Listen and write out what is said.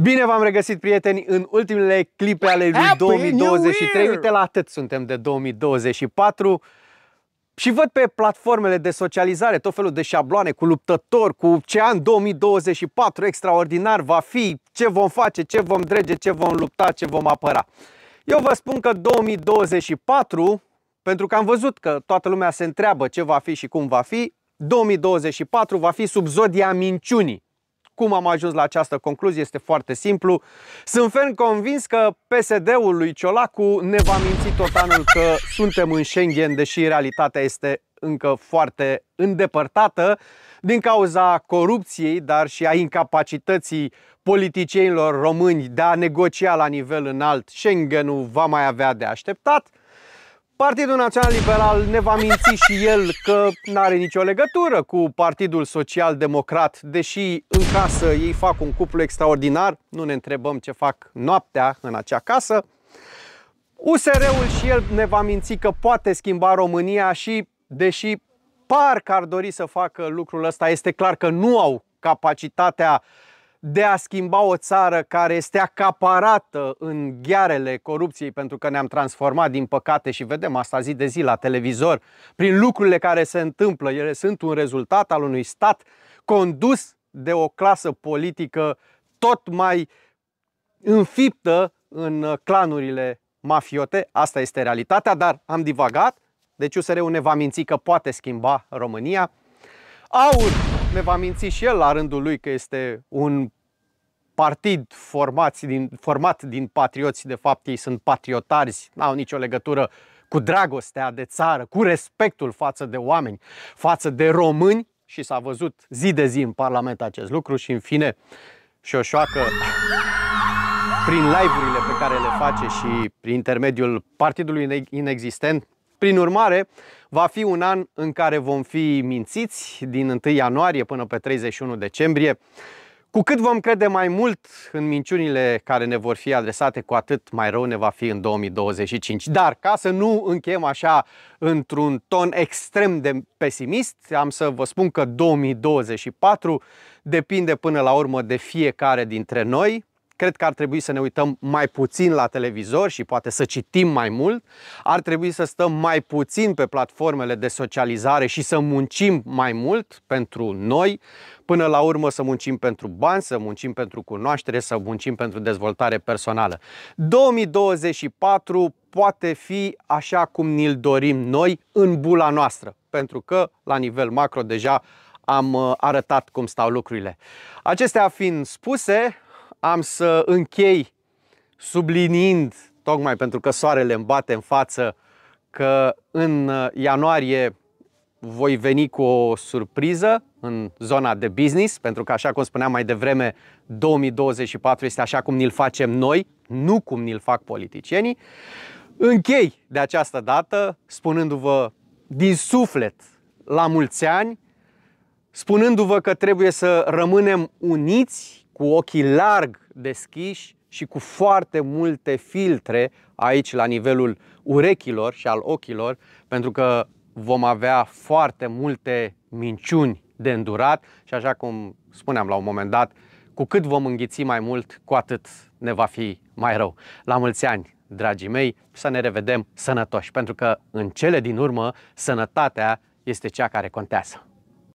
Bine v-am regăsit, prieteni, în ultimele clipe ale lui 2023. Uite la atât suntem de 2024. Și văd pe platformele de socializare tot felul de șabloane cu luptători, cu ce an 2024 extraordinar va fi, ce vom face, ce vom drege, ce vom lupta, ce vom apăra. Eu vă spun că 2024, pentru că am văzut că toată lumea se întreabă ce va fi și cum va fi, 2024 va fi sub zodia minciunii. Cum am ajuns la această concluzie este foarte simplu. Sunt ferm convins că PSD-ul lui Ciolacu ne va minți tot anul că suntem în Schengen, deși realitatea este încă foarte îndepărtată din cauza corupției, dar și a incapacității politicienilor români de a negocia la nivel înalt. Schengenul va mai avea de așteptat. Partidul Național Liberal ne va minți și el că nu are nicio legătură cu Partidul Social Democrat, deși în casă ei fac un cuplu extraordinar, nu ne întrebăm ce fac noaptea în acea casă. USR-ul și el ne va minți că poate schimba România și, deși par că ar dori să facă lucrul ăsta, este clar că nu au capacitatea de a schimba o țară care este acaparată în ghearele corupției, pentru că ne-am transformat, din păcate, și vedem asta zi de zi la televizor, prin lucrurile care se întâmplă. Ele sunt un rezultat al unui stat condus de o clasă politică tot mai înfiptă în clanurile mafiote. Asta este realitatea, dar am divagat. Deci USR-ul ne va minți că poate schimba România. Aur! ne va minți și el la rândul lui că este un partid din, format din patrioți, de fapt ei sunt patriotari, n-au nicio legătură cu dragostea de țară, cu respectul față de oameni, față de români și s-a văzut zi de zi în Parlament acest lucru și în fine și șoacă prin live-urile pe care le face și prin intermediul partidului inexistent prin urmare, va fi un an în care vom fi mințiți din 1 ianuarie până pe 31 decembrie. Cu cât vom crede mai mult în minciunile care ne vor fi adresate, cu atât mai rău ne va fi în 2025. Dar ca să nu încheiem așa într-un ton extrem de pesimist, am să vă spun că 2024 depinde până la urmă de fiecare dintre noi, cred că ar trebui să ne uităm mai puțin la televizor și poate să citim mai mult, ar trebui să stăm mai puțin pe platformele de socializare și să muncim mai mult pentru noi, până la urmă să muncim pentru bani, să muncim pentru cunoaștere, să muncim pentru dezvoltare personală. 2024 poate fi așa cum ni-l dorim noi în bula noastră, pentru că la nivel macro deja am uh, arătat cum stau lucrurile. Acestea fiind spuse, am să închei subliniind, tocmai pentru că soarele îmi bate în față, că în uh, ianuarie voi veni cu o surpriză în zona de business, pentru că, așa cum spuneam mai devreme, 2024 este așa cum ni-l facem noi, nu cum ni-l fac politicienii. Închei de această dată spunându-vă din suflet la mulți ani, spunându-vă că trebuie să rămânem uniți, cu ochii larg deschiși și cu foarte multe filtre aici la nivelul urechilor și al ochilor, pentru că vom avea foarte multe minciuni de îndurat și așa cum spuneam la un moment dat, cu cât vom înghiți mai mult, cu atât ne va fi mai rău. La mulți ani, dragii mei, să ne revedem sănătoși, pentru că în cele din urmă, sănătatea este cea care contează.